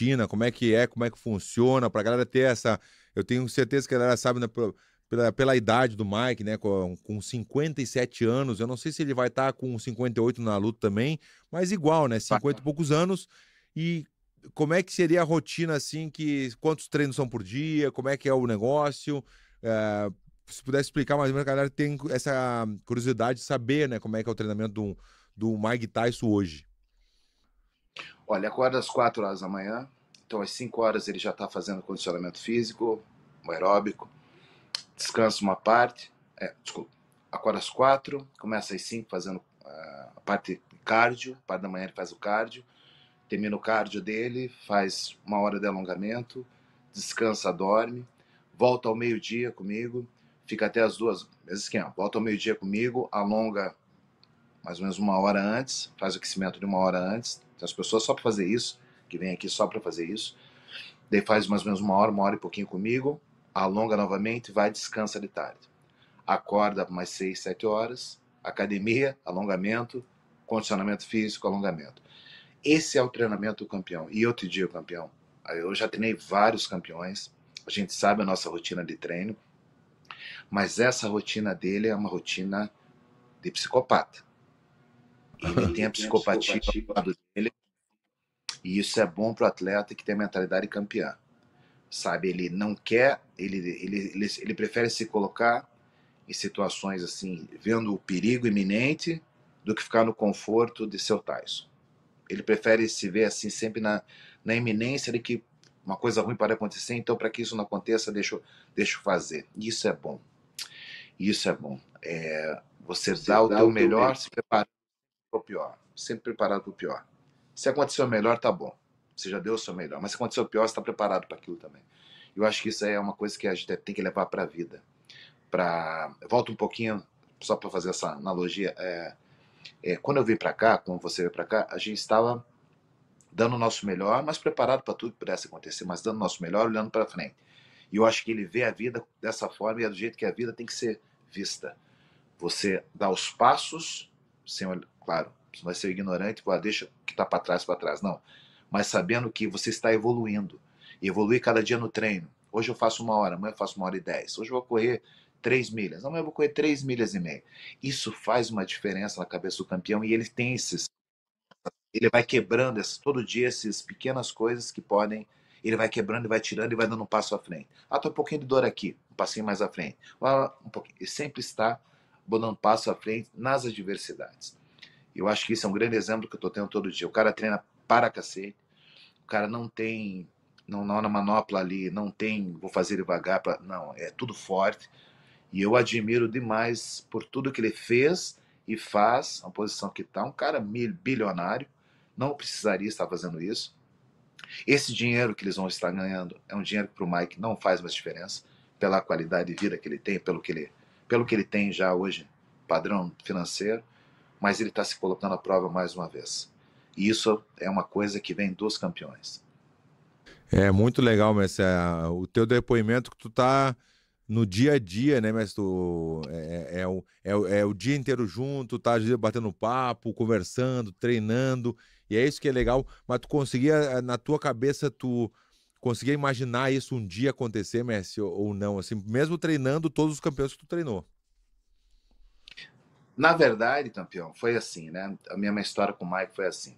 rotina, como é que é, como é que funciona, pra galera ter essa. Eu tenho certeza que a galera sabe né, pela, pela idade do Mike, né? Com, com 57 anos. Eu não sei se ele vai estar tá com 58 na luta também, mas igual, né? 50 e poucos anos. E como é que seria a rotina assim? Que quantos treinos são por dia? Como é que é o negócio? É, se pudesse explicar mais ou menos, a galera tem essa curiosidade de saber, né? Como é que é o treinamento do, do Mike Tyson hoje. Olha, acorda às 4 horas da manhã, então às 5 horas ele já está fazendo condicionamento físico, aeróbico, descansa uma parte, é, desculpa, acorda às 4, começa às 5 fazendo ah, a parte cardio, a parte da manhã ele faz o cardio, termina o cardio dele, faz uma hora de alongamento, descansa, dorme, volta ao meio-dia comigo, fica até as duas, mesmo esquema, volta ao meio-dia comigo, alonga mais ou menos uma hora antes, faz o aquecimento de uma hora antes, tem então, as pessoas só para fazer isso, que vem aqui só para fazer isso. Daí faz mais ou menos uma hora, uma hora e pouquinho comigo, alonga novamente, vai descansa de tarde. Acorda mais seis, sete horas, academia, alongamento, condicionamento físico, alongamento. Esse é o treinamento do campeão. E eu te digo, campeão, eu já treinei vários campeões, a gente sabe a nossa rotina de treino, mas essa rotina dele é uma rotina de psicopata. Ele tem a psicopatia dele. E isso é bom para o atleta que tem a mentalidade campeã. Sabe, ele não quer, ele, ele, ele, ele prefere se colocar em situações assim, vendo o perigo iminente, do que ficar no conforto de seu Tyson. Ele prefere se ver assim, sempre na, na iminência de que uma coisa ruim pode acontecer, então para que isso não aconteça, deixa eu, deixa eu fazer. Isso é bom. Isso é bom. É, você, você dá, dá o teu melhor, melhor se prepara para o pior. Sempre preparado para o pior. Se aconteceu melhor, tá bom. Você já deu o seu melhor. Mas se aconteceu pior, você está preparado para aquilo também. Eu acho que isso é uma coisa que a gente tem que levar para a vida. Pra... volto um pouquinho, só para fazer essa analogia. É... É, quando eu vim para cá, quando você veio para cá, a gente estava dando o nosso melhor, mas preparado para tudo que pudesse acontecer, mas dando o nosso melhor, olhando para frente. E eu acho que ele vê a vida dessa forma e é do jeito que a vida tem que ser vista. Você dá os passos sem claro. Você não vai ser ignorante, claro, deixa o que está para trás, para trás. Não. Mas sabendo que você está evoluindo. E evoluir cada dia no treino. Hoje eu faço uma hora, amanhã eu faço uma hora e dez. Hoje eu vou correr três milhas, amanhã eu vou correr três milhas e meia. Isso faz uma diferença na cabeça do campeão e ele tem esses. Ele vai quebrando esses, todo dia essas pequenas coisas que podem. Ele vai quebrando, e vai tirando e vai dando um passo à frente. Ah, tô um pouquinho de dor aqui, um passinho mais à frente. um pouquinho. Ele sempre está dando um passo à frente nas adversidades. Eu acho que isso é um grande exemplo que eu estou tendo todo dia. O cara treina para cacete, o cara não tem, não, não na é manopla ali, não tem, vou fazer devagar, pra, não, é tudo forte. E eu admiro demais por tudo que ele fez e faz, a posição que está, um cara bilionário, não precisaria estar fazendo isso. Esse dinheiro que eles vão estar ganhando é um dinheiro que para o Mike não faz mais diferença, pela qualidade de vida que ele tem, pelo que ele, pelo que ele tem já hoje, padrão financeiro mas ele está se colocando à prova mais uma vez. E isso é uma coisa que vem dos campeões. É muito legal, Messi, o teu depoimento que tu tá no dia a dia, né, Mestre? tu, é, é, é, o, é, é o dia inteiro junto, tá batendo papo, conversando, treinando, e é isso que é legal, mas tu conseguia, eh, na tua cabeça, tu conseguia imaginar isso um dia acontecer, Messi, ou não, assim, mesmo treinando todos os campeões que tu treinou. Na verdade, campeão, foi assim, né? A minha história com o Mike foi assim.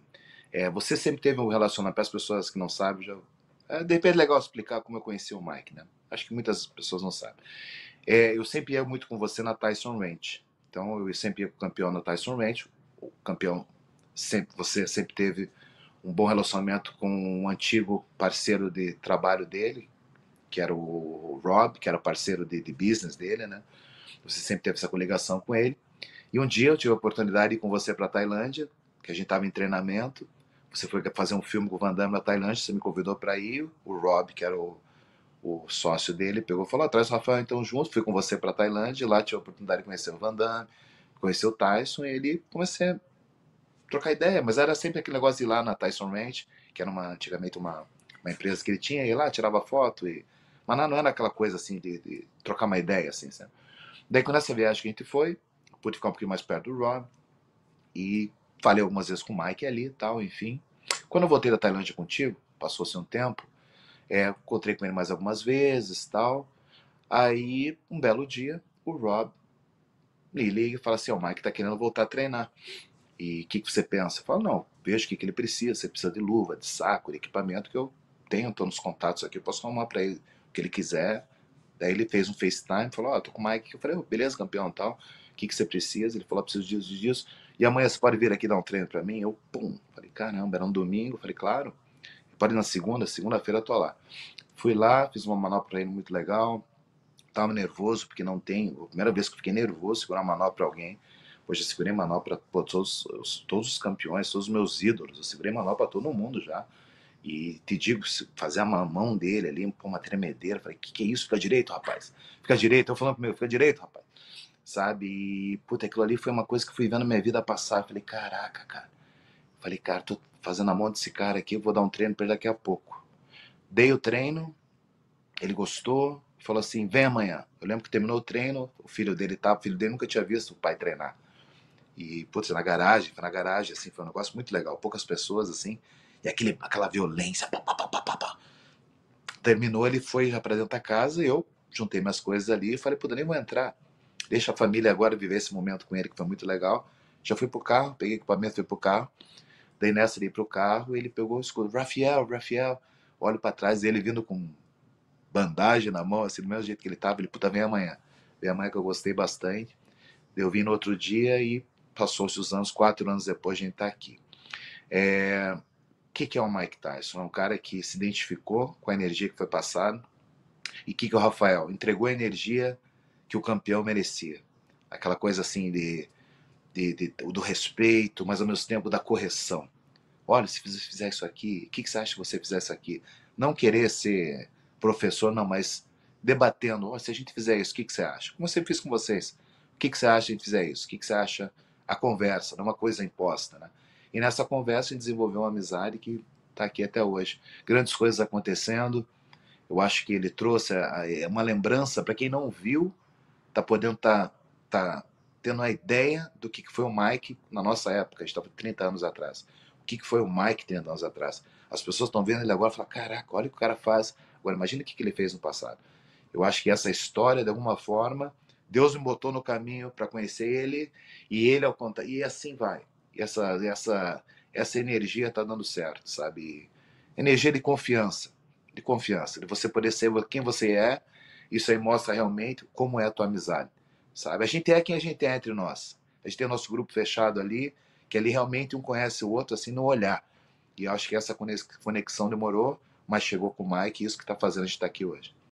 É, você sempre teve um relacionamento, para as pessoas que não sabem, já... é, de repente é legal explicar como eu conheci o Mike, né? Acho que muitas pessoas não sabem. É, eu sempre ia muito com você na Tyson Ranch. Então, eu sempre ia com o campeão na Tyson Ranch. O campeão, sempre, você sempre teve um bom relacionamento com um antigo parceiro de trabalho dele, que era o Rob, que era parceiro de, de business dele, né? Você sempre teve essa coligação com ele. E um dia eu tive a oportunidade de ir com você para a Tailândia, que a gente estava em treinamento. Você foi fazer um filme com o Van Damme na Tailândia, você me convidou para ir. O Rob, que era o, o sócio dele, pegou e falou: atrás o Rafael, então junto. Fui com você para a Tailândia, lá tive a oportunidade de conhecer o Van Damme, conhecer o Tyson, e ele comecei a trocar ideia. Mas era sempre aquele negócio de ir lá na Tyson Ranch, que era uma, antigamente uma, uma empresa que ele tinha, e lá tirava foto. E... Mas não, era aquela coisa assim de, de trocar uma ideia, assim, sabe? Daí, quando essa viagem que a gente foi, pude ficar um pouquinho mais perto do Rob e falei algumas vezes com o Mike ali e tal, enfim. Quando eu voltei da Tailândia contigo, passou-se assim um tempo, é, encontrei com ele mais algumas vezes tal. Aí, um belo dia, o Rob me liga e fala assim: Ó, o Mike tá querendo voltar a treinar. E o que, que você pensa? Eu falo: Não, vejo o que, que ele precisa. Você precisa de luva, de saco, de equipamento que eu tenho, tô nos contatos aqui, eu posso arrumar para ele o que ele quiser. Daí ele fez um FaceTime, falou: Ó, oh, tô com o Mike. Eu falei: oh, Beleza, campeão e tal. O que, que você precisa? Ele falou, ah, preciso disso, disso. E amanhã você pode vir aqui dar um treino para mim? Eu, pum, falei, caramba, era um domingo. Falei, claro. Pode ir na segunda, segunda-feira eu tô lá. Fui lá, fiz uma manobra para ele muito legal. Tava nervoso, porque não tem. Primeira vez que eu fiquei nervoso, segurar uma manobra para alguém. Hoje eu segurei manobra para todos, todos os campeões, todos os meus ídolos. Eu segurei manobra para todo mundo já. E te digo, fazer a mão dele ali, pô, uma tremedeira. Falei, que que é isso? Fica direito, rapaz. Fica direito. Eu falando comigo, fica direito, rapaz sabe? E, puta, aquilo ali foi uma coisa que fui vendo minha vida passar. Eu falei, caraca, cara. falei, cara, tô fazendo a mão desse cara aqui, vou dar um treino pra ele daqui a pouco. Dei o treino, ele gostou, falou assim: vem amanhã. Eu lembro que terminou o treino, o filho dele tá, o filho dele nunca tinha visto o pai treinar. E, putz, na garagem, foi na garagem, assim, foi um negócio muito legal, poucas pessoas, assim, e aquele, aquela violência, pá, pá, pá, pá, pá, pá. Terminou, ele foi apresentar a casa e eu juntei minhas coisas ali e falei, puta, nem vou entrar. Deixa a família agora viver esse momento com ele, que foi muito legal. Já fui pro carro, peguei equipamento, fui pro carro. Daí nessa ele pro carro, ele pegou o escudo. Rafael, Rafael. Olho para trás, ele vindo com bandagem na mão, assim, do mesmo jeito que ele tava. Ele, puta, vem amanhã. Vem amanhã que eu gostei bastante. Eu vim no outro dia e passou-se os anos, quatro anos depois a gente tá aqui. É... O que, que é o Mike Tyson? É um cara que se identificou com a energia que foi passada. E o que, que o Rafael? Entregou a energia, que o campeão merecia. Aquela coisa assim de, de, de do respeito, mas ao mesmo tempo da correção. Olha, se você fizer isso aqui, o que, que você acha que você fizer isso aqui? Não querer ser professor, não, mas debatendo. Oh, se a gente fizer isso, o que, que você acha? Como eu sempre fiz com vocês. O que, que você acha se a gente fizer isso? O que, que você acha? A conversa, não é uma coisa imposta, né? E nessa conversa a gente desenvolveu uma amizade que está aqui até hoje. Grandes coisas acontecendo. Eu acho que ele trouxe uma lembrança para quem não viu tá podendo tá, tá tendo uma ideia do que, que foi o Mike na nossa época, estava tá 30 anos atrás. O que, que foi o Mike 30 anos atrás? As pessoas estão vendo ele agora e falam: caraca, olha o que o cara faz. Agora, imagina o que, que ele fez no passado. Eu acho que essa história, de alguma forma, Deus me botou no caminho para conhecer ele e ele ao contar. E assim vai. E essa, essa, essa energia tá dando certo, sabe? Energia de confiança. De confiança, de você poder ser quem você é isso aí mostra realmente como é a tua amizade, sabe? A gente é quem a gente é entre nós. A gente tem o nosso grupo fechado ali, que ali realmente um conhece o outro assim no olhar. E acho que essa conexão demorou, mas chegou com o Mike e isso que está fazendo a gente estar tá aqui hoje.